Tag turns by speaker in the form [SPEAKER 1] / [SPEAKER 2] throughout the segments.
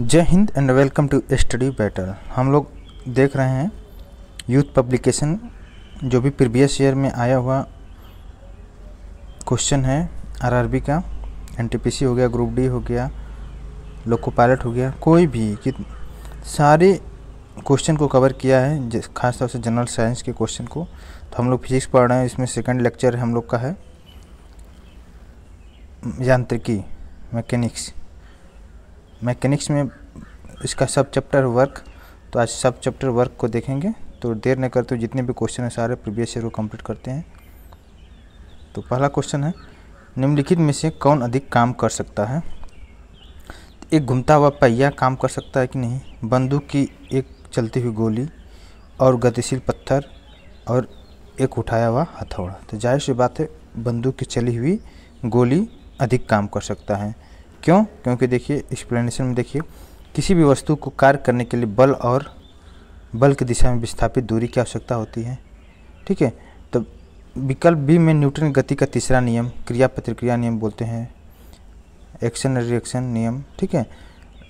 [SPEAKER 1] जय Hind and welcome to study better हम लोग देख रहे हैं यूथ पब्लिकेशन जो भी प्रीवियस ईयर में आया हुआ क्वेश्चन है आरआरबी का एनटीपीसी हो गया ग्रुप डी हो गया लोको पायलट हो गया कोई भी कि सारे क्वेश्चन को कवर किया है खासतौर से जनरल साइंस के क्वेश्चन को तो हम लोग फिजिक्स पढ़ रहे हैं इसमें सेकंड लेक्चर हम लोग का है यांत्रिकी मैकेनिक्स मैकेनिक्स में इसका सब चैप्टर वर्क तो आज सब चैप्टर वर्क को देखेंगे तो देर नहीं करते जितने भी क्वेश्चन हैं सारे प्रीवियस ईयर को कंप्लीट करते हैं तो पहला क्वेश्चन है निम्नलिखित में से कौन अधिक काम कर सकता है एक घूमता हुआ पहिया काम कर सकता है कि नहीं बंदूक की एक चलती हुई गोली और गतिशील पत्थर और एक उठाया हुआ हथौड़ा तो जाहिर सी बात है बंदूक की चली हुई गोली अधिक काम कर सकता है क्यों क्योंकि देखिए एक्सप्लेनेशन में देखिए किसी भी वस्तु को कार्य करने के लिए बल और बल की दिशा में विस्थापित दूरी की आवश्यकता होती है ठीक है तो विकल्प बी में न्यूटन गति का तीसरा नियम क्रिया प्रतिक्रिया नियम बोलते हैं एक्शन रिएक्शन नियम ठीक है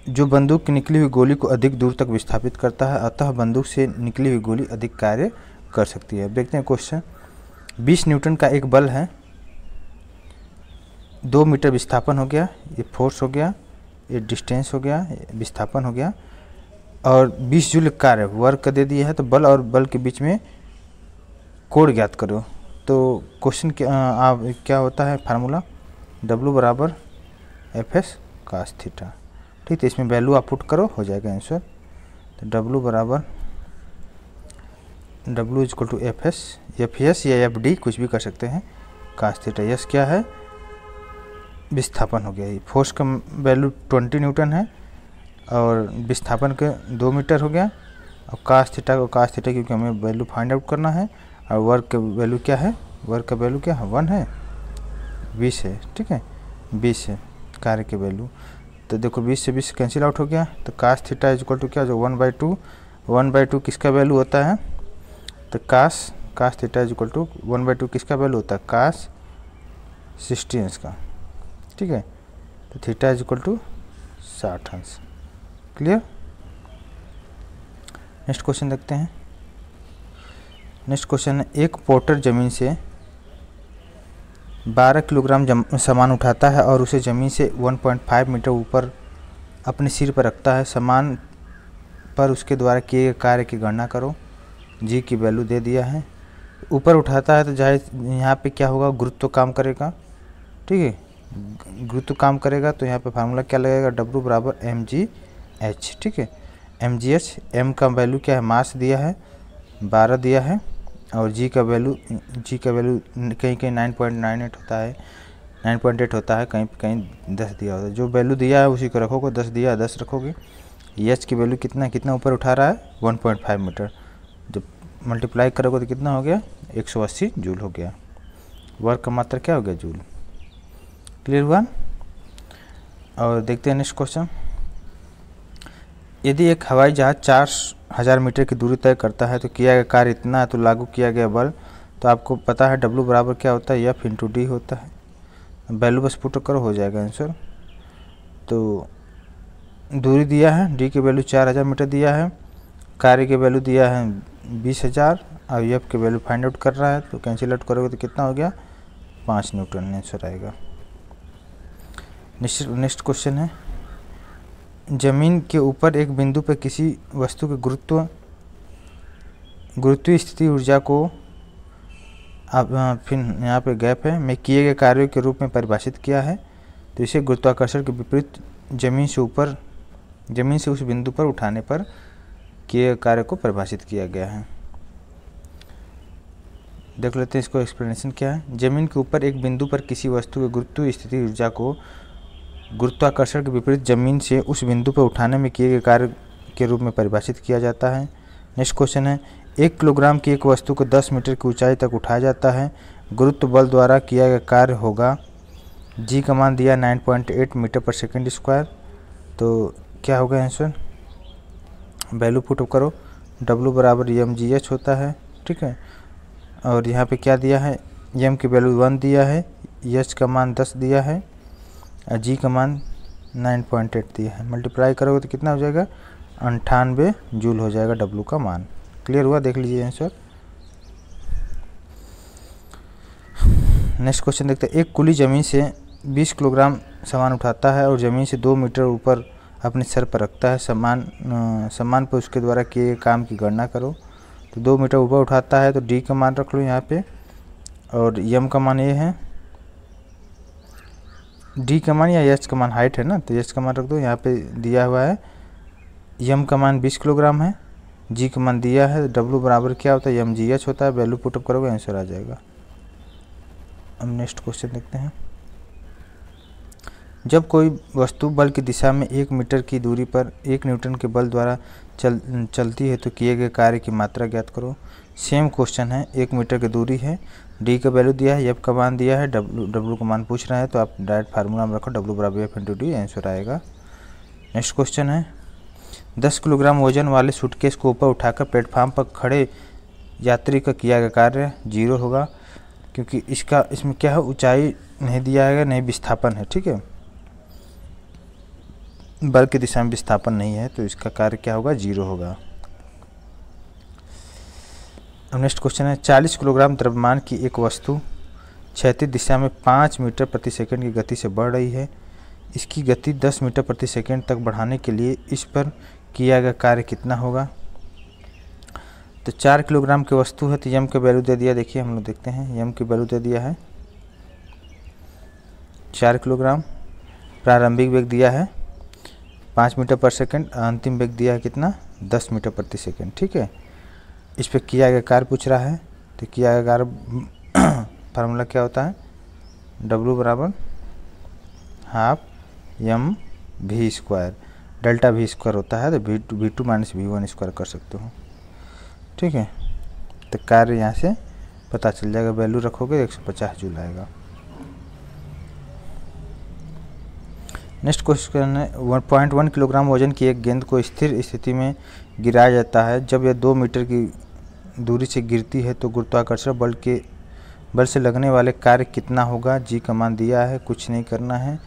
[SPEAKER 1] जो बंदूक की निकली हुई गोली को अधिक दूर तक विस्थापित करता है अतः बंदूक से निकली हुई गोली अधिक कार्य कर सकती है देखते हैं क्वेश्चन बीस न्यूटन का एक बल है दो मीटर विस्थापन हो गया ये फोर्स हो गया ये डिस्टेंस हो गया विस्थापन हो गया और 20 जूल कार्य वर्ग का दे दिया है तो बल और बल के बीच में कोड ज्ञात करो तो क्वेश्चन क्या होता है फार्मूला डब्लू बराबर एफ एस कास थीटा ठीक है इसमें वैल्यू आप पुट करो हो जाएगा आंसर तो डब्लू बराबर W is equal to F S F S या एफ डी कुछ भी कर सकते हैं कास थीटा यस क्या है विस्थापन हो गया ये फोर्स का वैल्यू ट्वेंटी न्यूटन है और विस्थापन के दो मीटर हो गया और काश थीटा को काश थीटा क्योंकि हमें वैल्यू फाइंड आउट करना है और वर्क का वैल्यू क्या है वर्क का वैल्यू क्या है वन है बीस है ठीक है बीस है कार्य के वैल्यू तो देखो बीस से बीस कैंसिल आउट हो गया तो काश थीटा इज इक्वल टू क्या जो one by two one by two किसका वैल्यू होता है तो cos cos theta is equal to one by two किसका वैल्यू होता है काश सिक्सटी इंच का ठीक है तो थीटा इज इक्वल टू साठ अंश क्लियर नेक्स्ट क्वेश्चन देखते हैं नेक्स्ट क्वेश्चन है एक पोर्टर ज़मीन से 12 किलोग्राम सामान उठाता है और उसे ज़मीन से 1.5 मीटर ऊपर अपने सिर पर रखता है सामान पर उसके द्वारा किए गए कार्य की गणना करो जी की वैल्यू दे दिया है ऊपर उठाता है तो जाहिर यहाँ पे क्या होगा गुरुत्व तो काम करेगा ठीक है गुरुत्व तो काम करेगा तो यहाँ पे फार्मूला क्या लगेगा डब्लू बराबर एम जी एच ठीक है एम जी एच एम का वैल्यू क्या है मास दिया है बारह दिया है और जी का वैल्यू जी का वैल्यू कहीं कहीं नाइन पॉइंट नाइन एट होता है नाइन पॉइंट एट होता है कहीं कहीं दस दिया होता है जो वैल्यू दिया है उसी को रखोगे दस दिया है दस रखोगे एच की वैल्यू कितना कितना ऊपर उठा रहा है वन पॉइंट फाइव मीटर जब मल्टीप्लाई करोगे तो कितना हो गया एक सौ अस्सी जूल हो गया वर्क का मात्रा क्या हो गया जूल क्लियर हुआ और देखते हैं नेक्स्ट क्वेश्चन यदि एक हवाई जहाज चार हज़ार मीटर की दूरी तय करता है तो किया गया कार्य इतना है तो लागू किया गया बल तो आपको पता है डब्लू बराबर क्या होता है फिन इंटू डी होता है वैल्यू बस पुट करो हो जाएगा आंसर तो दूरी दिया है डी के वैल्यू चार हज़ार मीटर दिया है कार्य के वैल्यू दिया है बीस हज़ार और यफ़ के वैल्यू फाइंड आउट कर रहा है तो कैंसिल आउट करोगे तो कितना हो गया पाँच न्यूटन आंसर आएगा नेक्स्ट क्वेश्चन है जमीन के ऊपर एक बिंदु पर किसी वस्तु के गुरुत्व गुरुत्वीय स्थिति ऊर्जा को आप फिर यहाँ पे गैप है मैं किए गए कार्यों के रूप में परिभाषित किया है तो इसे गुरुत्वाकर्षण के विपरीत जमीन से ऊपर जमीन से उस बिंदु पर उठाने पर किए गए कार्य को परिभाषित किया गया है देख लेते हैं इसको एक्सप्लेनेशन क्या है जमीन के ऊपर एक बिंदु पर किसी वस्तु के गुरुत्व स्थिति ऊर्जा को गुरुत्वाकर्षण के विपरीत जमीन से उस बिंदु पर उठाने में किए गए कार्य के रूप में परिभाषित किया जाता है नेक्स्ट क्वेश्चन है एक किलोग्राम की एक वस्तु को 10 मीटर की ऊंचाई तक उठाया जाता है गुरुत्व बल द्वारा किया गया कार्य होगा जी का मान दिया 9.8 मीटर पर सेकेंड स्क्वायर तो क्या होगा आंसर वैल्यू पुट करो डब्लू बराबर एम जी एच होता है ठीक है और यहाँ पे क्या दिया है एम की वैल्यू वन दिया है एच का मान दस दिया है और जी का मान नाइन पॉइंट एट दिया है मल्टीप्लाई करोगे तो कितना हो जाएगा अंठानवे जूल हो जाएगा डब्लू का मान क्लियर हुआ देख लीजिए आंसर नेक्स्ट क्वेश्चन देखते हैं एक कुली ज़मीन से 20 किलोग्राम सामान उठाता है और ज़मीन से दो मीटर ऊपर अपने सर पर रखता है सामान सामान पर उसके द्वारा किए काम की गणना करो तो दो मीटर ऊपर उठाता है तो डी का मान रख लो यहाँ पे और यम का मान ये है डी कमान या एच कमान हाइट है ना तो एच कमान रख दो यहाँ पे दिया हुआ है यम कमान 20 किलोग्राम है जी कमान दिया है डब्लू बराबर क्या होता है यम जी एच होता है वैल्यू पुटअप करोगे आंसर आ जाएगा हम नेक्स्ट क्वेश्चन देखते हैं जब कोई वस्तु बल की दिशा में एक मीटर की दूरी पर एक न्यूटन के बल द्वारा चल चलती है तो किए गए कार्य की मात्रा ज्ञात करो सेम क्वेश्चन है एक मीटर की दूरी है डी का वैल्यू दिया है एफ का मान दिया है डब्लू डब्लू का मान पूछ रहे हैं तो आप डायरेक्ट फार्मूला में रखो डब्लू बराबर एफ इंटू डी आंसर आएगा नेक्स्ट क्वेश्चन है दस किलोग्राम वजन वाले सूटकेस को ऊपर उठाकर प्लेटफार्म पर खड़े यात्री का किया गया कार्य जीरो होगा क्योंकि इसका इसमें क्या है ऊंचाई नहीं दिया है नहीं विस्थापन है ठीक है बल की दिशा में विस्थापन नहीं है तो इसका कार्य क्या होगा जीरो होगा अब नेक्स्ट क्वेश्चन है चालीस किलोग्राम द्रव्यमान की एक वस्तु क्षैतिज दिशा में पाँच मीटर प्रति सेकंड की गति से बढ़ रही है इसकी गति दस मीटर प्रति सेकंड तक बढ़ाने के लिए इस पर किया गया कार्य कितना होगा तो चार किलोग्राम की वस्तु है तो यम का वैल्यू दे दिया देखिए हम लोग देखते हैं यम की वैल्यू दे दिया है चार किलोग्राम प्रारंभिक वेग दिया है पाँच मीटर पर सेकेंड अंतिम वेग दिया है कितना दस मीटर प्रति सेकेंड ठीक है इस पर किया गया कार्य पूछ रहा है तो किया गया कार्य फार्मूला क्या होता है डब्लू बराबर half M V square delta V square होता है तो V two V two minus V one square कर सकते हो ठीक है तो कार्य यहाँ से पता चल जाएगा वैल्यू रखोगे एक सौ पचास जूल आएगा नेक्स्ट क्वेश्चन है वन पॉइंट वन किलोग्राम वजन की एक गेंद को स्थिर स्थिति में गिराया जाता है जब यह दो मीटर की दूरी से गिरती है तो गुरुत्वाकर्षण बल के बल से लगने वाले कार्य कितना होगा जी का मान दिया है कुछ नहीं करना है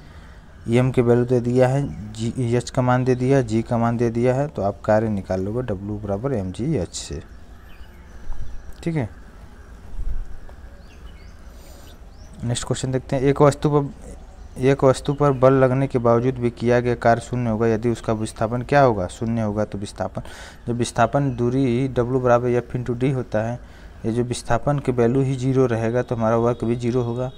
[SPEAKER 1] एम के वैल्यू दे दिया है जी एच का मान दे दिया जी का मान दे दिया है तो आप कार्य निकाल लोगे डब्ल्यू बराबर एम जी एच से ठीक है नेक्स्ट क्वेश्चन देखते हैं एक वस्तु पर एक वस्तु पर बल लगने के बावजूद भी किया गया कार्य शून्य होगा यदि उसका विस्थापन क्या होगा शून्य होगा तो विस्थापन जब विस्थापन दूरी डब्लू बराबर एफ इंटू डी होता है ये जो विस्थापन के वैल्यू ही जीरो रहेगा तो हमारा वर्क भी जीरो होगा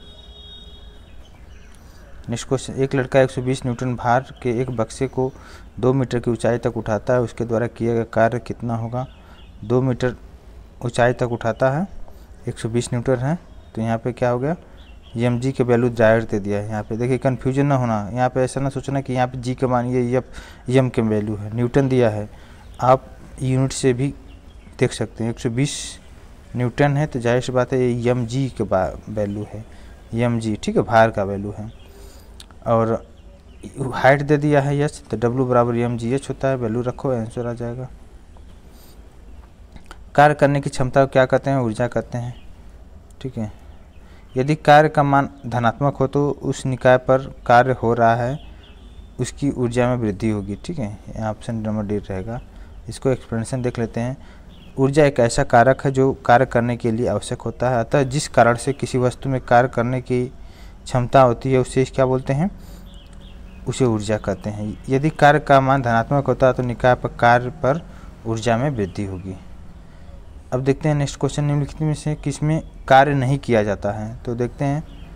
[SPEAKER 1] नेक्स्ट क्वेश्चन एक लड़का 120 न्यूटन भार के एक बक्से को दो मीटर की ऊंचाई तक उठाता है उसके द्वारा किया गया कार्य कितना होगा दो मीटर ऊंचाई तक उठाता है 120 न्यूटन है तो यहाँ पे क्या हो गया ये हम जी के वैल्यू जाहिर दे दिया है यहाँ पे देखिए कन्फ्यूजन ना होना यहाँ पे ऐसा ना सोचना कि यहाँ पे जी के मानिए ये यम के वैल्यू है न्यूटन दिया है आप यूनिट से भी देख सकते हैं 120 न्यूटन है तो जाहिर सी बात है ये यम जी के वैल्यू है यम जी ठीक है भार का वैल्यू है और हाइट दे दिया है यच तो डब्लू बराबर एम जी एच होता है वैल्यू रखो आंसर आ जाएगा कार्य करने की क्षमता को क्या कहते हैं ऊर्जा कहते हैं ठीक है यदि कार्य का मान धनात्मक हो तो उस निकाय पर कार्य हो रहा है उसकी ऊर्जा में वृद्धि होगी ठीक है यहाँ ऑप्शन नंबर डी रहेगा इसको एक्सप्लेनेशन देख लेते हैं ऊर्जा एक ऐसा कारक है जो कार्य करने के लिए आवश्यक होता है अतः जिस कारण से किसी वस्तु में कार्य करने की क्षमता होती है उसे क्या बोलते हैं उसे ऊर्जा कहते हैं यदि कार्य का मान धनात्मक होता है तो निकाय पर कार्य पर ऊर्जा में वृद्धि होगी अब देखते हैं नेक्स्ट क्वेश्चन निम्नलिखित में से किस में कार्य नहीं किया जाता है तो देखते हैं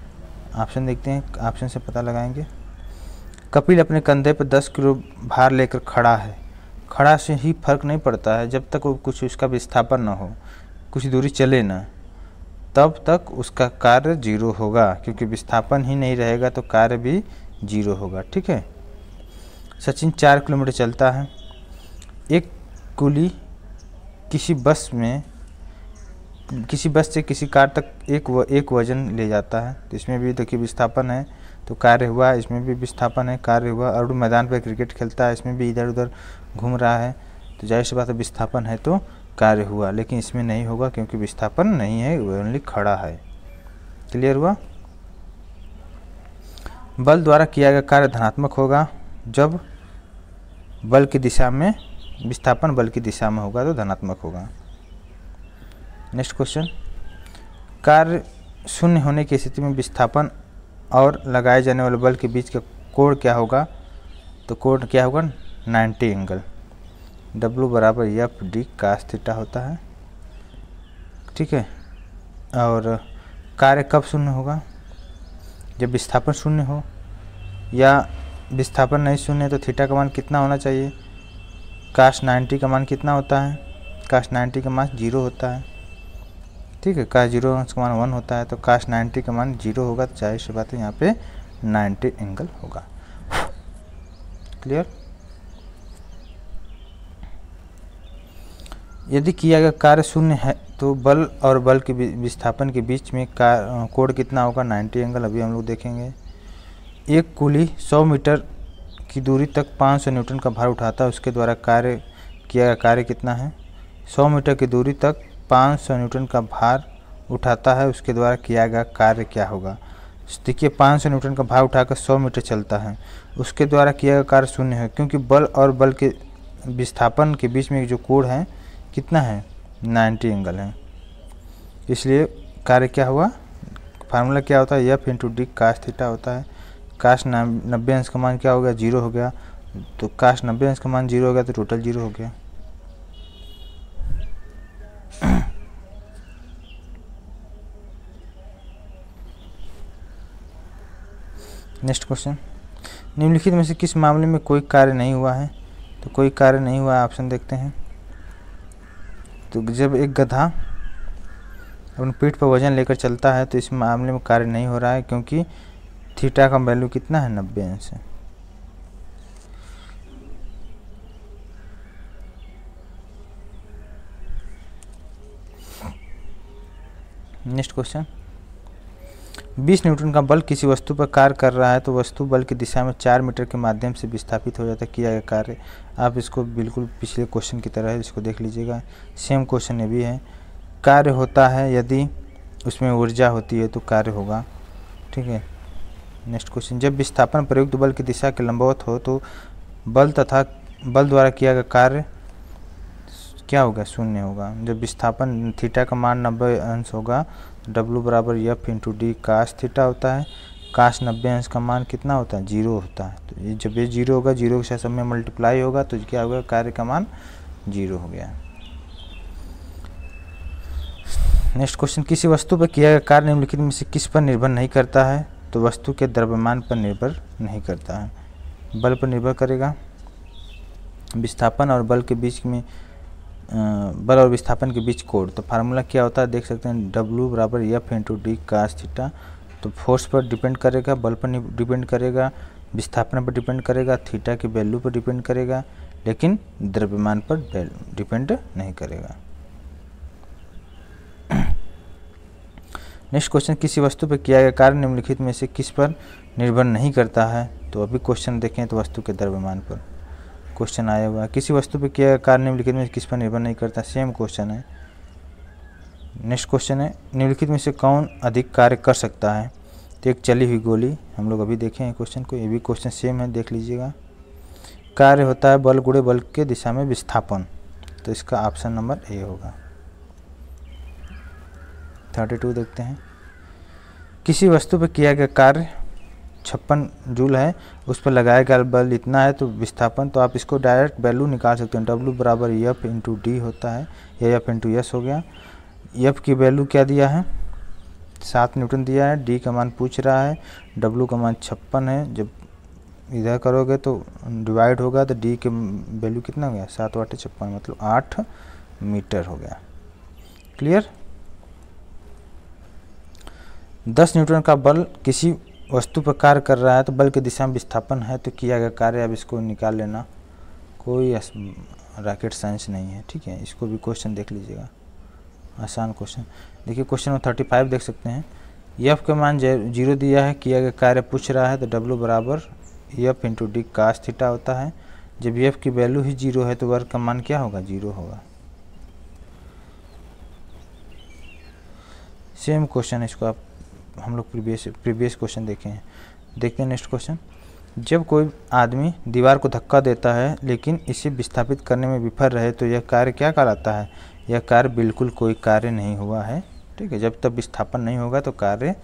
[SPEAKER 1] ऑप्शन देखते हैं ऑप्शन से पता लगाएंगे कपिल अपने कंधे पर दस किलो भार लेकर खड़ा है खड़ा से ही फर्क नहीं पड़ता है जब तक वो कुछ उसका विस्थापन ना हो कुछ दूरी चले ना तब तक उसका कार्य जीरो होगा क्योंकि विस्थापन ही नहीं रहेगा तो कार्य भी जीरो होगा ठीक है सचिन चार किलोमीटर चलता है एक कुली किसी बस में किसी बस से किसी कार तक एक व एक वजन ले जाता है तो इसमें भी देखिए विस्थापन है तो कार्य हुआ इसमें भी विस्थापन है कार्य हुआ और मैदान पर क्रिकेट खेलता है इसमें भी इधर उधर घूम रहा है तो जाहिर सी बात है विस्थापन है तो कार्य हुआ लेकिन इसमें नहीं होगा क्योंकि विस्थापन नहीं है ओनली खड़ा है क्लियर हुआ बल द्वारा किया गया कार्य धनात्मक होगा जब बल की दिशा में विस्थापन बल की दिशा में होगा तो धनात्मक होगा नेक्स्ट क्वेश्चन कार्य शून्य होने की स्थिति में विस्थापन और लगाए जाने वाले बल के बीच का कोण क्या होगा तो कोण क्या होगा 90 एंगल W बराबर एफ डी का थीटा होता है ठीक है और कार्य कब शून्य होगा जब विस्थापन शून्य हो या विस्थापन नहीं शून्य तो थीटा का मान कितना होना चाहिए काश नाइन्टी का मान कितना होता है काश नाइन्टी का मान जीरो होता है ठीक है काश जीरो का मान वन होता है तो काश नाइन्टी का मान जीरो होगा तो चाहे बात है यहाँ पे नाइन्टी एंगल होगा क्लियर यदि किया गया कार्य शून्य है तो बल और बल के विस्थापन के बीच में का कितना होगा 90 एंगल अभी हम लोग देखेंगे एक कुली 100 मीटर की दूरी तक 500 न्यूटन का भार उठाता है उसके द्वारा कार्य किया गया कार्य कितना है 100 मीटर की दूरी तक 500 न्यूटन का भार उठाता है उसके द्वारा किया गया कार्य क्या होगा देखिए 500 न्यूटन का भार उठाकर 100 मीटर चलता है उसके द्वारा किया गया कार्य शून्य है क्योंकि बल और बल के विस्थापन के बीच में जो कोड है कितना है नाइन्टी एंगल है इसलिए कार्य क्या हुआ फार्मूला क्या होता है यफ इंटू डी कास्थीटा होता है काश नब्बे अंश का मान क्या हो गया जीरो हो गया तो काश नब्बे अंश का मान जीरो हो गया तो टोटल जीरो हो गया नेक्स्ट क्वेश्चन निम्नलिखित में से किस मामले में कोई कार्य नहीं हुआ है तो कोई कार्य नहीं हुआ ऑप्शन देखते हैं तो जब एक गधा अपने पीठ पर वजन लेकर चलता है तो इस मामले में कार्य नहीं हो रहा है क्योंकि थीटा का वैल्यू कितना है नब्बे अंश नेक्स्ट क्वेश्चन 20 न्यूटन का बल किसी वस्तु पर कार्य कर रहा है तो वस्तु बल की दिशा में चार मीटर के माध्यम से विस्थापित हो जाता है किया गया कार्य आप इसको बिल्कुल पिछले क्वेश्चन की तरह है इसको देख लीजिएगा सेम क्वेश्चन ये भी है कार्य होता है यदि उसमें ऊर्जा होती है तो कार्य होगा ठीक है नेक्स्ट क्वेश्चन जब विस्थापन प्रयुक्त बल की दिशा के लंबवत हो तो बल तथा बल द्वारा किया गया कार्य क्या होगा शून्य होगा जब विस्थापन थीटा का मान नब्बे अंश होगा तो W बराबर F into D cos theta होता है काश नब्बे अंश का मान कितना होता है जीरो होता है तो जब ये जीरो होगा जीरो के साथ सब में मल्टीप्लाई होगा तो क्या होगा कार्य का मान जीरो हो गया नेक्स्ट क्वेश्चन किसी वस्तु पर किया गया कार्य निम्नलिखित में से किस पर निर्भर नहीं करता है तो वस्तु के द्रव्यमान पर निर्भर नहीं करता है बल पर निर्भर करेगा विस्थापन और बल के बीच में बल और विस्थापन के बीच कोड तो फार्मूला क्या होता है देख सकते हैं डब्लू बराबर एफ इंटू डी का थीटा तो फोर्स पर डिपेंड करेगा बल पर डिपेंड करेगा विस्थापन पर डिपेंड करेगा थीटा की वैल्यू पर डिपेंड करेगा लेकिन द्रव्यमान पर डिपेंड नहीं करेगा नेक्स्ट क्वेश्चन किसी वस्तु पर किया गया कार्य निम्नलिखित में से किस पर निर्भर नहीं करता है तो अभी क्वेश्चन देखें तो वस्तु के द्रव्यमान पर क्वेश्चन आया हुआ है किसी वस्तु पर किया गया कार्य निम्नलिखित में किस पर निर्भर नहीं करता सेम क्वेश्चन है नेक्स्ट क्वेश्चन है निम्नलिखित में से कौन अधिक कार्य कर सकता है तो एक चली हुई गोली हम लोग अभी देखें क्वेश्चन को ये भी क्वेश्चन सेम है देख लीजिएगा कार्य होता है बल गुड़े बल के दिशा में विस्थापन तो इसका ऑप्शन नंबर ए होगा थर्टी टू देखते हैं किसी वस्तु पर किया गया कार्य छप्पन जूल है उस पर लगाया गया बल इतना है तो विस्थापन तो आप इसको डायरेक्ट वैल्यू निकाल सकते हैं डब्ल्यू बराबर यफ इंटू डी होता है या एफ इंटू यस हो गया यफ की वैल्यू क्या दिया है सात न्यूटन दिया है डी का मान पूछ रहा है डब्लू का मान छप्पन है जब इधर करोगे तो डिवाइड होगा तो डी के वैल्यू कितना हो गया सात वाटे छप्पन मतलब आठ मीटर हो गया क्लियर दस न्यूटन का बल किसी वस्तु पर कार्य कर रहा है तो बल की दिशा में विस्थापन है तो किया गया कार्य अब इसको निकाल लेना कोई रॉकेट साइंस नहीं है ठीक है इसको भी क्वेश्चन देख लीजिएगा आसान क्वेश्चन देखिए क्वेश्चन नंबर थर्टी फाइव देख सकते हैं यफ का मान जीरो दिया है किया गया कार्य पूछ रहा है तो डब्ल्यू बराबर F into D cos theta होता है जब यफ की वैल्यू ही जीरो है तो वर्ग का मान क्या होगा जीरो होगा सेम क्वेश्चन इसको आप हम लोग प्रीवियस प्रीवियस क्वेश्चन देखे हैं देखते हैं नेक्स्ट क्वेश्चन जब कोई आदमी दीवार को धक्का देता है लेकिन इसे विस्थापित करने में विफल रहे तो यह कार्य क्या कहलाता है यह कार्य बिल्कुल कोई कार्य नहीं हुआ है ठीक है जब तक विस्थापन नहीं होगा तो कार्य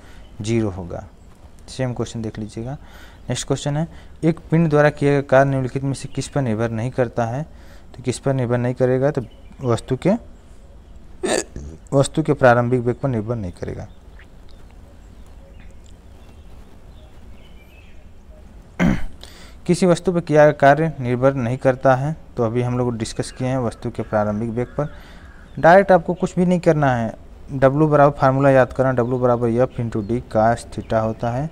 [SPEAKER 1] जीरो होगा सेम क्वेश्चन देख लीजिएगा नेक्स्ट क्वेश्चन है एक पिंड द्वारा किया गया कार्य निम्नलिखित में से किस पर निर्भर नहीं करता है तो किस पर निर्भर नहीं करेगा तो वस्तु के वस्तु के प्रारंभिक वेग पर निर्भर नहीं करेगा किसी वस्तु पर किया कार्य निर्भर नहीं करता है तो अभी हम लोग डिस्कस किए हैं वस्तु के प्रारंभिक वेग पर डायरेक्ट आपको कुछ भी नहीं करना है डब्लू बराबर फार्मूला याद करना डब्लू बराबर F into D cos theta होता है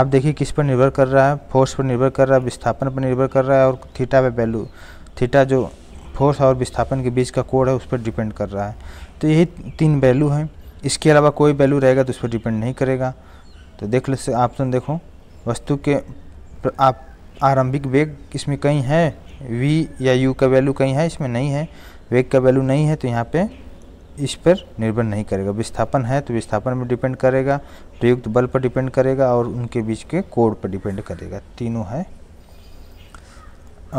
[SPEAKER 1] आप देखिए किस पर निर्भर कर रहा है फोर्स पर निर्भर कर रहा है विस्थापन पर निर्भर कर रहा है और थीटा पे वैल्यू थीटा जो फोर्स और विस्थापन के बीच का कोड है उस पर डिपेंड कर रहा है तो यही तीन वैल्यू हैं इसके अलावा कोई वैल्यू रहेगा तो उस पर डिपेंड नहीं करेगा तो देख ले सुन देखो वस्तु के आप आरंभिक वेग इसमें कहीं है वी या यू का वैल्यू कहीं है इसमें नहीं है वेग का वैल्यू नहीं है तो यहाँ पे इस पर निर्भर नहीं करेगा विस्थापन है तो विस्थापन में डिपेंड करेगा प्रयुक्त बल पर डिपेंड करेगा और उनके बीच के कोड पर डिपेंड करेगा तीनों है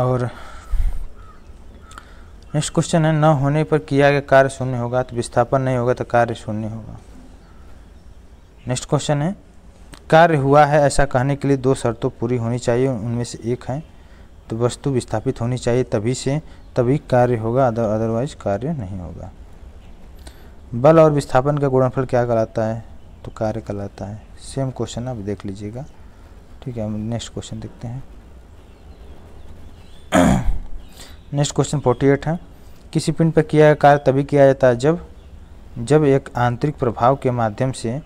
[SPEAKER 1] और नेक्स्ट क्वेश्चन है न होने पर किया गया कार्य शून्य होगा तो विस्थापन नहीं होगा तो कार्य शून्य होगा नेक्स्ट क्वेश्चन है कार्य हुआ है ऐसा कहने के लिए दो शर्तों पूरी होनी चाहिए उनमें से एक है तो वस्तु विस्थापित होनी चाहिए तभी से तभी कार्य होगा अदरवाइज कार्य नहीं होगा बल और विस्थापन का गुणनफल क्या कहलाता है तो कार्य कहलाता है सेम क्वेश्चन आप देख लीजिएगा ठीक है हम नेक्स्ट क्वेश्चन देखते हैं नेक्स्ट क्वेश्चन फोर्टी एट है किसी पिंड पर किया गया कार्य तभी किया जाता है जब जब एक आंतरिक प्रभाव के माध्यम से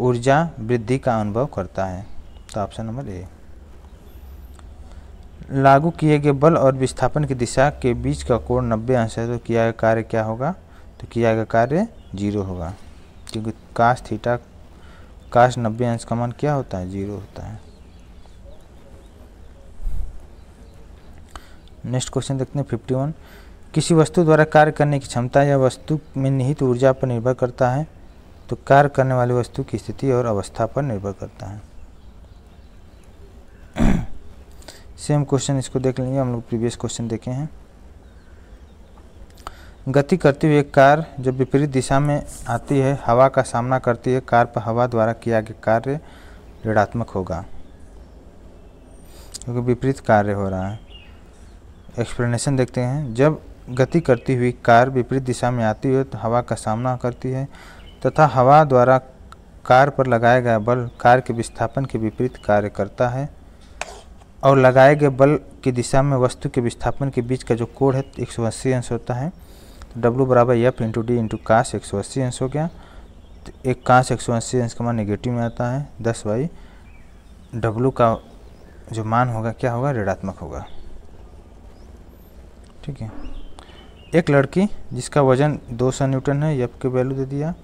[SPEAKER 1] ऊर्जा वृद्धि का अनुभव करता है तो ऑप्शन नंबर ए लागू किए गए बल और विस्थापन की दिशा के बीच का कोण 90 अंश है तो किया गया कार्य क्या होगा तो किया गया कार्य जीरो होगा क्योंकि काश थीटा काश 90 अंश का मान क्या होता है जीरो होता है नेक्स्ट क्वेश्चन देखते हैं 51 किसी वस्तु द्वारा कार्य करने की क्षमता या वस्तु में निहित ऊर्जा पर निर्भर करता है तो कार्य करने वाली वस्तु की स्थिति और अवस्था पर निर्भर करता है सेम क्वेश्चन इसको देख लेंगे हम लोग प्रीवियस क्वेश्चन देखे हैं गति करती हुई कार जब विपरीत दिशा में आती है हवा का सामना करती है कार पर हवा द्वारा किया गया कार्य ऋणात्मक होगा क्योंकि विपरीत कार्य हो रहा है एक्सप्लेनेशन देखते हैं जब गति करती हुई कार विपरीत दिशा में आती है तो हवा का सामना करती है तथा हवा द्वारा कार पर लगाया गया बल कार के विस्थापन के विपरीत कार्य करता है और लगाए गए बल की दिशा में वस्तु के विस्थापन के बीच का जो कोण है तो एक सौ अस्सी अंश होता है तो डब्लू बराबर एफ इंटू डी इंटू काश एक सौ अस्सी अंश हो गया तो एक काश एक सौ अस्सी अंश का मान निगेटिव में आता है दस बाई डब्लू का जो मान होगा क्या होगा ऋणात्मक होगा ठीक है एक लड़की जिसका वजन सौ न्यूटन है यफ की वैल्यू दे दिया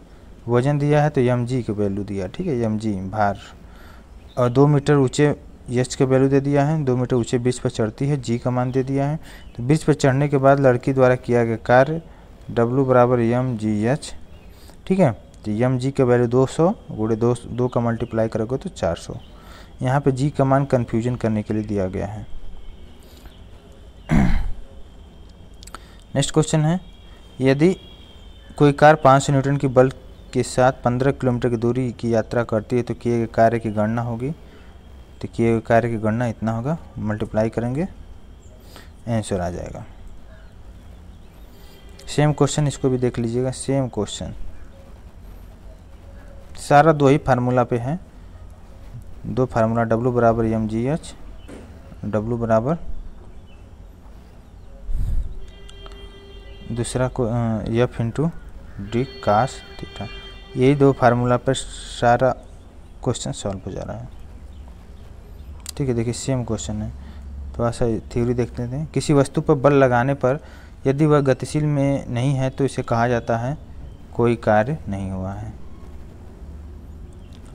[SPEAKER 1] वजन दिया है तो यम जी का वैल्यू दिया ठीक है यम जी भार और दो मीटर ऊँचे यश का वैल्यू दे दिया है दो मीटर ऊँचे बीच पर चढ़ती है जी का मान दे दिया है तो बीच पर चढ़ने के बाद लड़की द्वारा किया गया कार्य डब्लू बराबर यम जी एच ठीक है तो यम जी का वैल्यू दो सौ गुड़े दो दो का मल्टीप्लाई करोगे तो चार सौ यहाँ पर जी का मान कन्फ्यूजन करने के लिए दिया गया है नेक्स्ट क्वेश्चन है यदि कोई कार पाँच सौ न्यूटन की बल्क के साथ पंद्रह किलोमीटर की दूरी की यात्रा करती है तो किए गए कार्य की गणना होगी तो किए गए कार्य की गणना इतना होगा मल्टीप्लाई करेंगे आंसर आ जाएगा सेम क्वेश्चन इसको भी देख लीजिएगा सेम क्वेश्चन सारा दो ही फार्मूला पे है दो फार्मूला डब्लू बराबर एम जी एच डब्लू बराबर दूसरा को F into D cos theta यही दो फार्मूला पर सारा क्वेश्चन सॉल्व हो जा रहा है ठीक है देखिए सेम क्वेश्चन है थोड़ा सा थ्योरी देख लेते हैं किसी वस्तु पर बल लगाने पर यदि वह गतिशील में नहीं है तो इसे कहा जाता है कोई कार्य नहीं हुआ है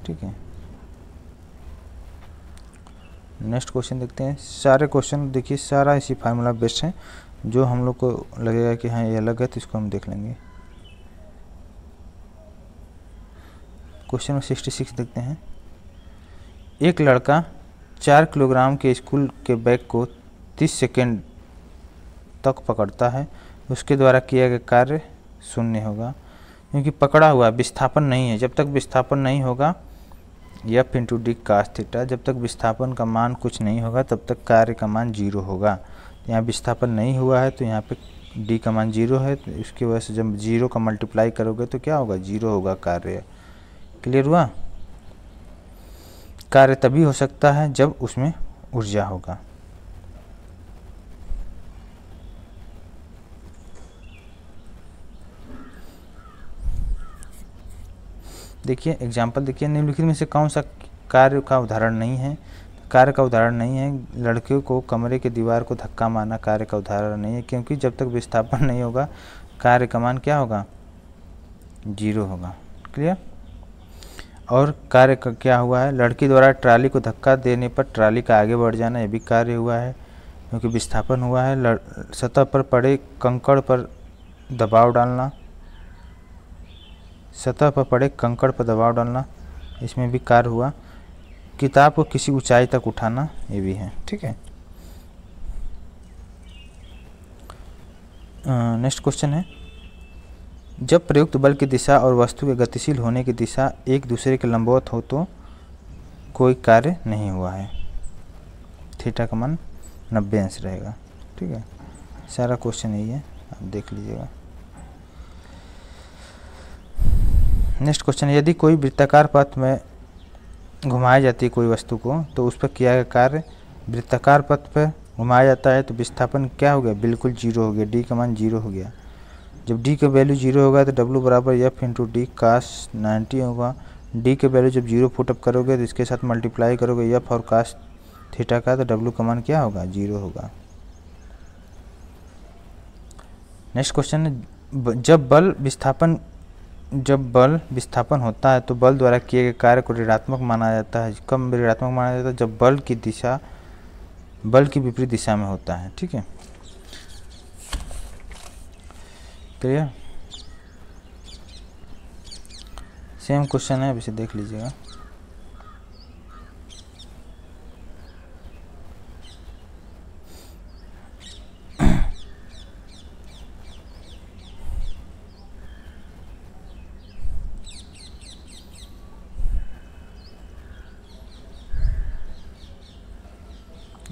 [SPEAKER 1] ठीक है नेक्स्ट क्वेश्चन देखते हैं सारे क्वेश्चन देखिए सारा इसी फार्मूला बेस्ट है जो हम लोग को लगेगा कि हाँ ये अलग है तो इसको हम देख लेंगे क्वेश्चन नंबर सिक्सटी सिक्स देखते हैं एक लड़का चार किलोग्राम के स्कूल के बैग को तीस सेकेंड तक पकड़ता है उसके द्वारा किया गया कार्य शून्य होगा क्योंकि पकड़ा हुआ विस्थापन नहीं है जब तक विस्थापन नहीं होगा या पिंटू डी का स्थितिटा जब तक विस्थापन का मान कुछ नहीं होगा तब तक कार्य का मान जीरो होगा यहाँ विस्थापन नहीं हुआ है तो यहाँ पे डी का मान जीरो है तो इसकी वजह से जब जीरो का मल्टीप्लाई करोगे तो क्या होगा जीरो होगा कार्य क्लियर हुआ कार्य तभी हो सकता है जब उसमें ऊर्जा होगा देखिए एग्जाम्पल देखिए निम्नलिखित में से कौन सा कार्य का उदाहरण नहीं है कार्य का उदाहरण नहीं है लड़कियों को कमरे के दीवार को धक्का मारना कार्य का उदाहरण नहीं है क्योंकि जब तक विस्थापन नहीं होगा कार्य का मान क्या होगा जीरो होगा क्लियर और कार्य क्या हुआ है लड़की द्वारा ट्राली को धक्का देने पर ट्राली का आगे बढ़ जाना यह भी कार्य हुआ है क्योंकि विस्थापन हुआ है सतह पर पड़े कंकड़ पर दबाव डालना सतह पर पड़े कंकड़ पर दबाव डालना इसमें भी कार्य हुआ किताब को किसी ऊंचाई तक उठाना ये भी है ठीक है नेक्स्ट क्वेश्चन है जब प्रयुक्त बल की दिशा और वस्तु के गतिशील होने की दिशा एक दूसरे के लंबवत हो तो कोई कार्य नहीं हुआ है थीटा का मान नब्बे अंश रहेगा ठीक है सारा क्वेश्चन यही है आप देख लीजिएगा नेक्स्ट क्वेश्चन यदि कोई वृत्ताकार पथ में घुमाई जाती है कोई वस्तु को तो उस पर किया गया कार्य वृत्ताकार पथ पर घुमाया जाता है तो विस्थापन क्या हो गया बिल्कुल जीरो हो गया डी का मान जीरो हो गया जब डी का वैल्यू जीरो होगा तो डब्लू बराबर F into D cos ninety होगा डी के वैल्यू जब जीरो फुटअप करोगे तो इसके साथ मल्टीप्लाई करोगे एफ और कास थीटा का तो डब्लू का मान क्या होगा जीरो होगा नेक्स्ट क्वेश्चन है जब बल विस्थापन जब बल विस्थापन होता है तो बल द्वारा किए गए कार्य को ऋणात्मक माना जाता है कम ऋणात्मक माना जाता है जब बल की दिशा बल की विपरीत दिशा में होता है ठीक है क्लियर सेम क्वेश्चन है अब इसे देख लीजिएगा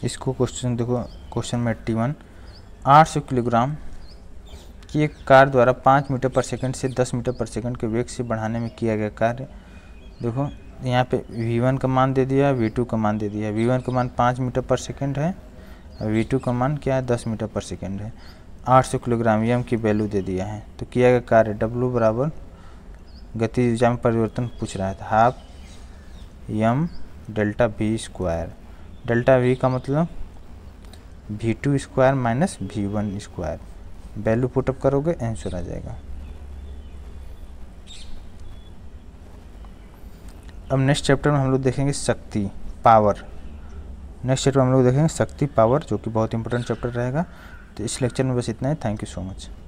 [SPEAKER 1] इसको क्वेश्चन देखो क्वेश्चन में एट्टी वन आठ सौ किलोग्राम कि एक कार द्वारा पाँच मीटर पर सेकंड से दस मीटर पर सेकंड के वेग से बढ़ाने में किया गया कार्य देखो यहाँ पे V1 का मान दे दिया V2 का मान दे दिया V1 का मान पाँच मीटर पर सेकंड है वी टू का मान क्या है दस मीटर पर सेकंड है आठ सौ किलोग्राम यम की वैल्यू दे दिया है तो किया गया कार्य W बराबर गति ऊर्जा में परिवर्तन पूछ रहा है half M delta V square delta V का मतलब V two square minus V one square value put up करोगे आंसर आ जाएगा अब नेक्स्ट चैप्टर में हम लोग देखेंगे शक्ति पावर नेक्स्ट चैप्टर में हम लोग देखेंगे शक्ति पावर जो कि बहुत इंपॉर्टेंट चैप्टर रहेगा तो इस लेक्चर में बस इतना है थैंक यू सो मच